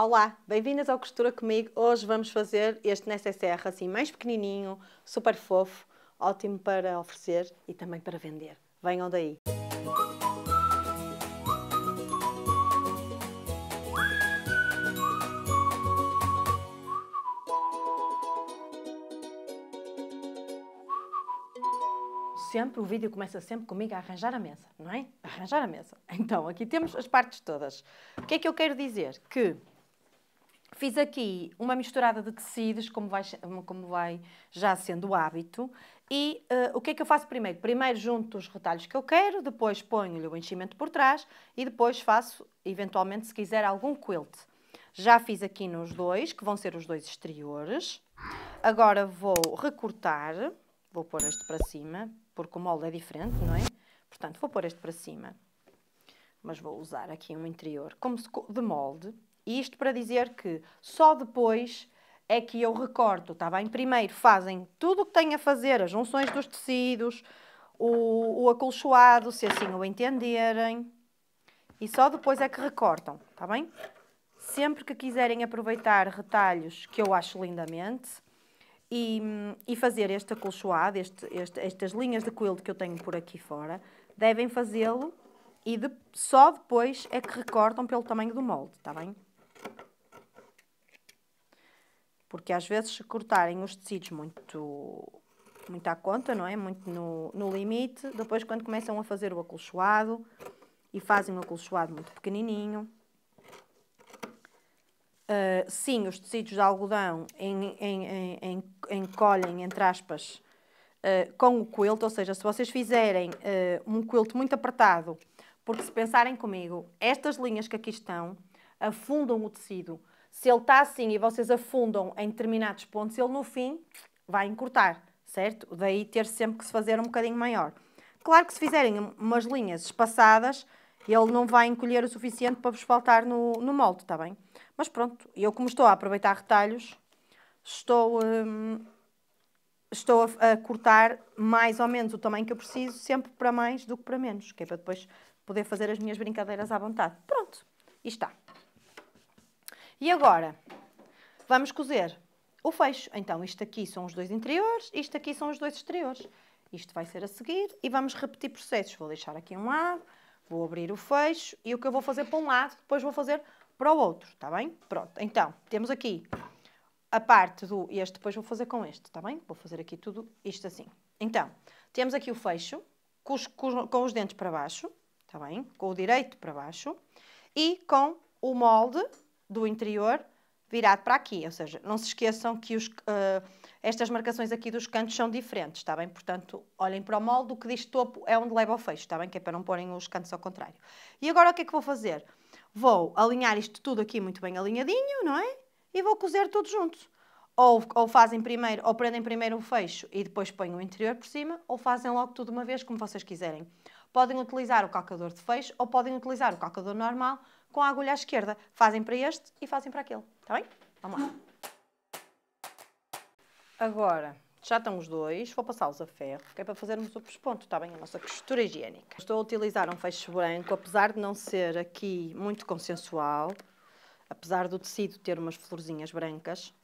Olá, bem-vindas ao Costura Comigo. Hoje vamos fazer este necessaire assim mais pequenininho, super fofo, ótimo para oferecer e também para vender. Venham daí! sempre, o vídeo começa sempre comigo a arranjar a mesa, não é? arranjar a mesa. Então, aqui temos as partes todas. O que é que eu quero dizer? Que Fiz aqui uma misturada de tecidos, como vai, como vai já sendo o hábito. E uh, o que é que eu faço primeiro? Primeiro junto os retalhos que eu quero, depois ponho-lhe o enchimento por trás e depois faço, eventualmente, se quiser, algum quilt. Já fiz aqui nos dois, que vão ser os dois exteriores. Agora vou recortar, vou pôr este para cima, porque o molde é diferente, não é? Portanto, vou pôr este para cima. Mas vou usar aqui um interior como de molde, isto para dizer que só depois é que eu recorto, está bem? Primeiro fazem tudo o que têm a fazer, as junções dos tecidos, o, o acolchoado, se assim o entenderem. E só depois é que recortam, está bem? Sempre que quiserem aproveitar retalhos, que eu acho lindamente, e, e fazer este acolchoado, este, este, estas linhas de coelho que eu tenho por aqui fora, devem fazê-lo e de, só depois é que recortam pelo tamanho do molde, está bem? porque às vezes se cortarem os tecidos muito muito à conta, não é? Muito no, no limite, depois quando começam a fazer o acolchoado e fazem um acolchoado muito pequenininho. Uh, sim, os tecidos de algodão encolhem, entre aspas, uh, com o quilt, ou seja, se vocês fizerem uh, um quilt muito apertado, porque se pensarem comigo, estas linhas que aqui estão afundam o tecido, se ele está assim e vocês afundam em determinados pontos, ele no fim vai encurtar, certo? Daí ter sempre que se fazer um bocadinho maior. Claro que se fizerem umas linhas espaçadas, ele não vai encolher o suficiente para vos faltar no, no molde, está bem? Mas pronto, eu como estou a aproveitar retalhos, estou, hum, estou a, a, cortar mais ou menos o tamanho que eu preciso, sempre para mais do que para menos, que é para depois poder fazer as minhas brincadeiras à vontade. Pronto, e está. E agora, vamos cozer o fecho. Então, isto aqui são os dois interiores, isto aqui são os dois exteriores. Isto vai ser a seguir e vamos repetir processos. Vou deixar aqui um lado, vou abrir o fecho e o que eu vou fazer para um lado, depois vou fazer para o outro, está bem? Pronto, então, temos aqui a parte do este, depois vou fazer com este, está bem? Vou fazer aqui tudo isto assim. Então, temos aqui o fecho, com os, com os dentes para baixo, está bem? Com o direito para baixo e com o molde do interior virado para aqui. Ou seja, não se esqueçam que os, uh, estas marcações aqui dos cantos são diferentes, está bem? Portanto, olhem para o molde, o que diz topo é onde leva o fecho, está bem? Que é para não porem os cantos ao contrário. E agora o que é que vou fazer? Vou alinhar isto tudo aqui muito bem alinhadinho, não é? E vou cozer tudo junto. Ou, ou fazem primeiro, ou prendem primeiro o fecho e depois põem o interior por cima, ou fazem logo tudo de uma vez, como vocês quiserem. Podem utilizar o calcador de fecho ou podem utilizar o calcador normal, com a agulha à esquerda. Fazem para este e fazem para aquele. Está bem? Vamos lá. Agora, já estão os dois, vou passá-los a ferro, que é para fazermos o pesponto, está bem? A nossa costura higiênica. Estou a utilizar um fecho branco, apesar de não ser aqui muito consensual, apesar do tecido ter umas florzinhas brancas,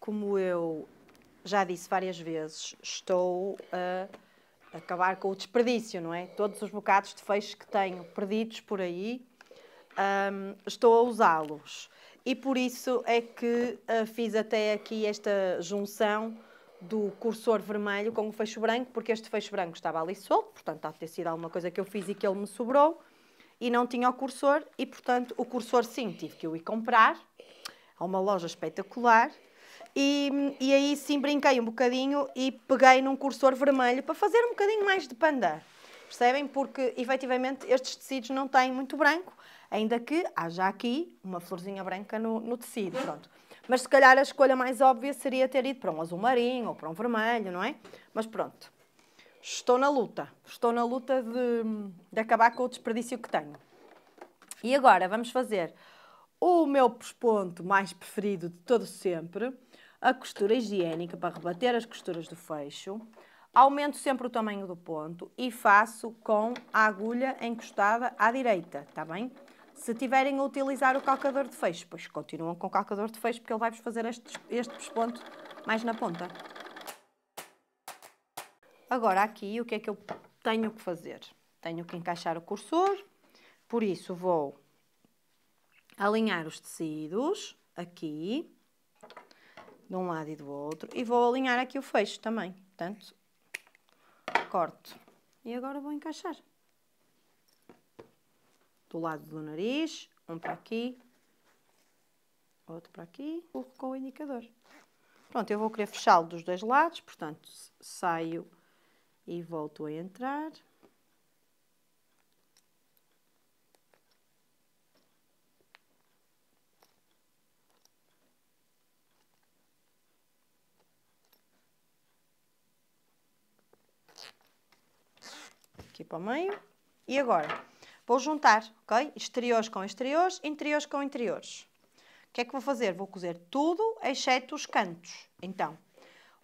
como eu já disse várias vezes, estou a acabar com o desperdício, não é? Todos os bocados de feixe que tenho perdidos por aí, um, estou a usá-los. E por isso é que uh, fiz até aqui esta junção do cursor vermelho com o fecho branco, porque este fecho branco estava ali solto, portanto, há de ter sido alguma coisa que eu fiz e que ele me sobrou, e não tinha o cursor, e portanto, o cursor sim, tive que o ir comprar a uma loja espetacular, e, e aí sim brinquei um bocadinho e peguei num cursor vermelho para fazer um bocadinho mais de panda. Percebem? Porque efetivamente estes tecidos não têm muito branco, ainda que haja aqui uma florzinha branca no, no tecido. Pronto. Mas se calhar a escolha mais óbvia seria ter ido para um azul marinho ou para um vermelho, não é? Mas pronto, estou na luta. Estou na luta de, de acabar com o desperdício que tenho. E agora vamos fazer o meu pesponto mais preferido de todo sempre, a costura higiênica para rebater as costuras do fecho, aumento sempre o tamanho do ponto e faço com a agulha encostada à direita, está bem? Se tiverem a utilizar o calcador de fecho, pois continuam com o calcador de fecho porque ele vai-vos fazer este, este pesponto mais na ponta. Agora aqui, o que é que eu tenho que fazer? Tenho que encaixar o cursor, por isso vou alinhar os tecidos aqui, de um lado e do outro. E vou alinhar aqui o fecho também. Portanto, corto. E agora vou encaixar. Do lado do nariz, um para aqui, outro para aqui, com o indicador. Pronto, eu vou querer fechá-lo dos dois lados, portanto, saio e volto a entrar. aqui para o meio. E agora? Vou juntar, ok? Exteriores com exteriores, interiores com interiores. O que é que vou fazer? Vou cozer tudo, exceto os cantos. Então,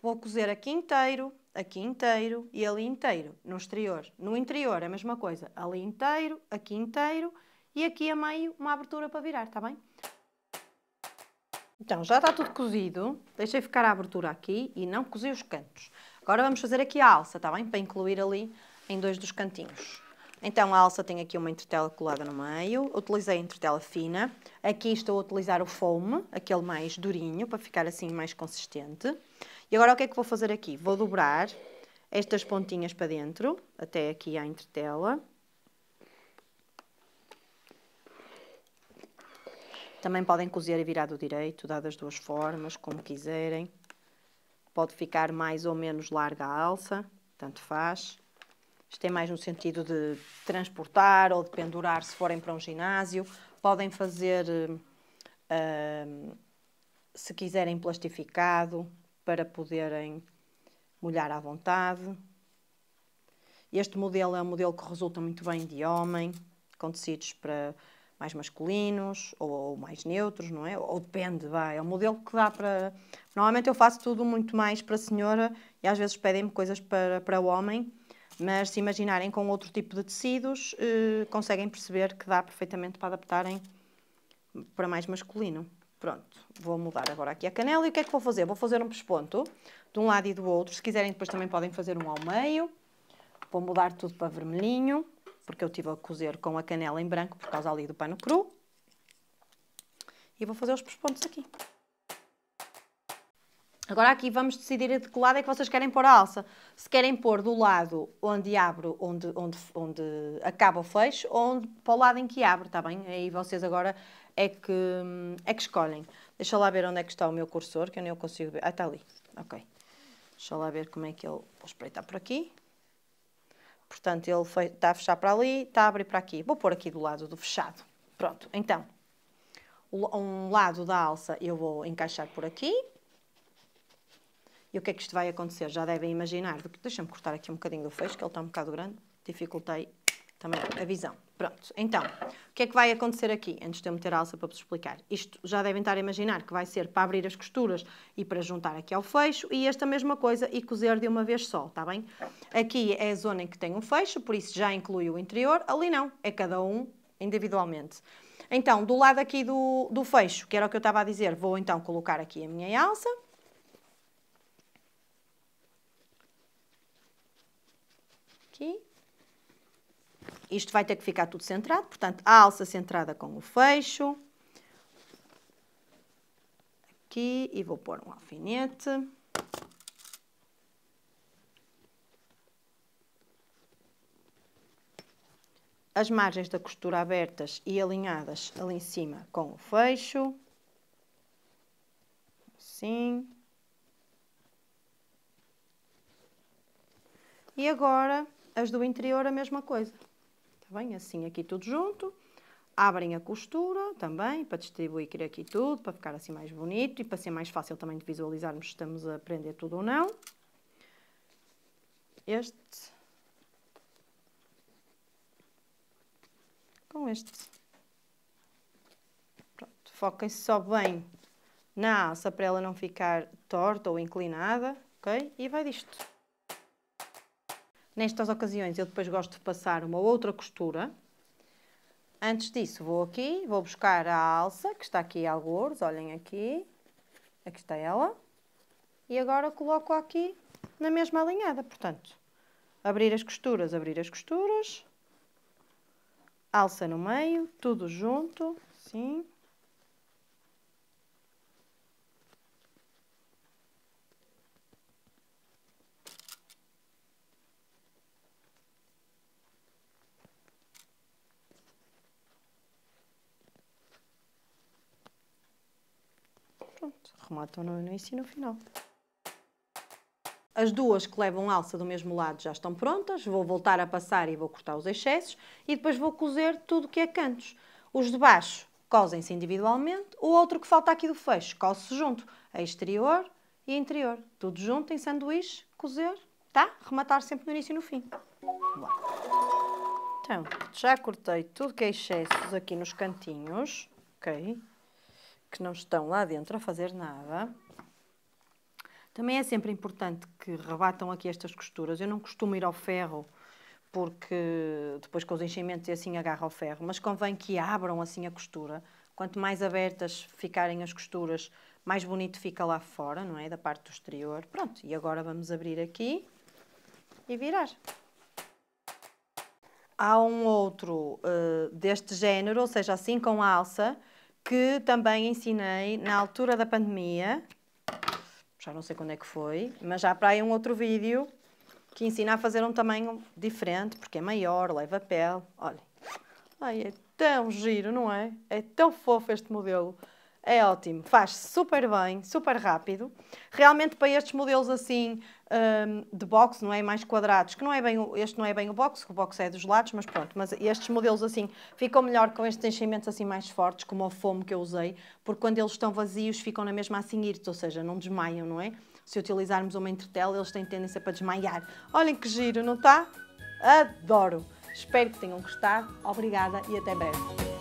vou cozer aqui inteiro, aqui inteiro e ali inteiro, no exterior. No interior, a mesma coisa. Ali inteiro, aqui inteiro e aqui a meio uma abertura para virar, está bem? Então, já está tudo cozido. Deixei ficar a abertura aqui e não cozi os cantos. Agora vamos fazer aqui a alça, está bem? Para incluir ali em dois dos cantinhos. Então, a alça tem aqui uma entretela colada no meio. Utilizei a entretela fina. Aqui estou a utilizar o foam, aquele mais durinho, para ficar assim mais consistente. E agora o que é que vou fazer aqui? Vou dobrar estas pontinhas para dentro, até aqui à entretela. Também podem cozer e virar do direito, dadas duas formas, como quiserem. Pode ficar mais ou menos larga a alça, tanto faz. Isto é mais no sentido de transportar ou de pendurar se forem para um ginásio. Podem fazer, uh, se quiserem, plastificado para poderem molhar à vontade. Este modelo é um modelo que resulta muito bem de homem, com tecidos para mais masculinos ou, ou mais neutros, não é? Ou depende, vai. É um modelo que dá para. Normalmente eu faço tudo muito mais para a senhora e às vezes pedem-me coisas para, para o homem mas se imaginarem com outro tipo de tecidos, eh, conseguem perceber que dá perfeitamente para adaptarem para mais masculino. Pronto, vou mudar agora aqui a canela e o que é que vou fazer? Vou fazer um pesponto de um lado e do outro. Se quiserem depois também podem fazer um ao meio. Vou mudar tudo para vermelhinho, porque eu estive a cozer com a canela em branco por causa ali do pano cru. E vou fazer os pespontos aqui. Agora aqui vamos decidir de que lado é que vocês querem pôr a alça. Se querem pôr do lado onde abro, onde, onde, onde acaba o fecho, ou onde, para o lado em que abre, está bem? Aí vocês agora é que, é que escolhem. Deixa lá ver onde é que está o meu cursor, que eu nem consigo ver. Ah, está ali. Ok. Deixa lá ver como é que ele... Vou espreitar por aqui. Portanto, ele está a fechar para ali, está a abrir para aqui. Vou pôr aqui do lado do fechado. Pronto, então, um lado da alça eu vou encaixar por aqui e o que é que isto vai acontecer? Já devem imaginar. Deixa-me cortar aqui um bocadinho do fecho, que ele está um bocado grande. Dificultei também a visão. Pronto, então, o que é que vai acontecer aqui? Antes de eu meter a alça para vos explicar. Isto já devem estar a imaginar que vai ser para abrir as costuras e para juntar aqui ao fecho e esta mesma coisa e cozer de uma vez só, está bem? Aqui é a zona em que tem um fecho, por isso já inclui o interior. Ali não, é cada um individualmente. Então, do lado aqui do, do fecho, que era o que eu estava a dizer, vou então colocar aqui a minha alça aqui. Isto vai ter que ficar tudo centrado, portanto, a alça centrada com o fecho. Aqui, e vou pôr um alfinete. As margens da costura abertas e alinhadas ali em cima com o fecho. Assim. E agora as do interior, a mesma coisa. Está bem? Assim, aqui tudo junto. Abrem a costura também, para distribuir aqui tudo, para ficar assim mais bonito e para ser mais fácil também de visualizarmos se estamos a prender tudo ou não. Este. Com este. Pronto, foquem-se só bem na alça para ela não ficar torta ou inclinada, ok? E vai disto. Nestas ocasiões, eu depois gosto de passar uma outra costura. Antes disso, vou aqui, vou buscar a alça, que está aqui algures, olhem aqui. Aqui está ela. E agora coloco aqui na mesma alinhada, portanto. Abrir as costuras, abrir as costuras. Alça no meio, tudo junto, sim. como estão no, no ensino final. As duas que levam alça do mesmo lado já estão prontas, vou voltar a passar e vou cortar os excessos e depois vou cozer tudo que é cantos. Os de baixo cosem-se individualmente, o outro que falta aqui do fecho cose-se junto, a exterior e a interior. Tudo junto em sanduíche, cozer, tá? Rematar sempre no início e no fim. Então, já cortei tudo que é excessos aqui nos cantinhos, ok? que não estão lá dentro a fazer nada. Também é sempre importante que rebatam aqui estas costuras. Eu não costumo ir ao ferro porque depois com os enchimentos e assim agarra ao ferro, mas convém que abram assim a costura. Quanto mais abertas ficarem as costuras, mais bonito fica lá fora, não é? Da parte do exterior. Pronto, e agora vamos abrir aqui e virar. Há um outro uh, deste género, ou seja, assim com alça, que também ensinei na altura da pandemia, já não sei quando é que foi, mas já para aí um outro vídeo que ensina a fazer um tamanho diferente, porque é maior, leva pele. Olhem, Ai, é tão giro, não é? É tão fofo este modelo. É ótimo, faz-se super bem, super rápido. Realmente para estes modelos assim hum, de box, não é? Mais quadrados, que não é bem, este não é bem o box, o box é dos lados, mas pronto. Mas estes modelos assim ficam melhor com estes enchimentos assim mais fortes, como o fomo que eu usei, porque quando eles estão vazios ficam na mesma assim irtos, ou seja, não desmaiam, não é? Se utilizarmos uma entretela eles têm tendência para desmaiar. Olhem que giro, não está? Adoro! Espero que tenham gostado. Obrigada e até breve.